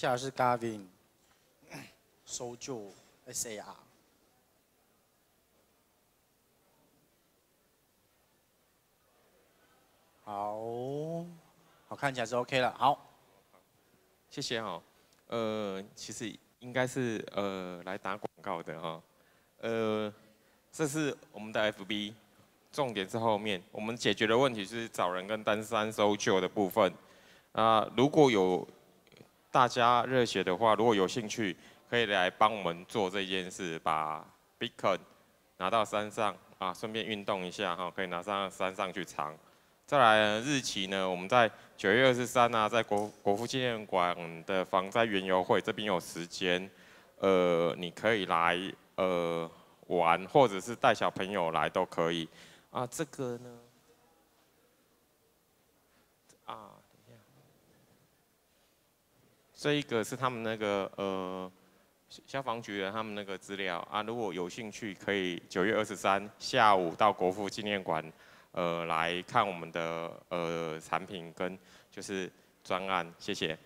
下是 Gavin，搜救 SAR，好好看起来是 OK 了，好，谢谢哦，呃，其实应该是呃来打广告的哈，呃，这是我们的 FB，重点是后面我们解决的问题是找人跟登山搜救的部分，啊，如果有。大家热血的话，如果有兴趣，可以来帮我们做这件事，把 beacon 拿到山上啊，顺便运动一下哈，可以拿上山上去藏。再来日期呢，我们在九月二十三啊，在国国父纪念馆的防灾园游会这边有时间，呃，你可以来呃玩，或者是带小朋友来都可以啊。这个呢，啊。这一个是他们那个呃消防局的他们那个资料啊，如果有兴趣可以九月二十三下午到国父纪念馆，呃来看我们的呃产品跟就是专案，谢谢。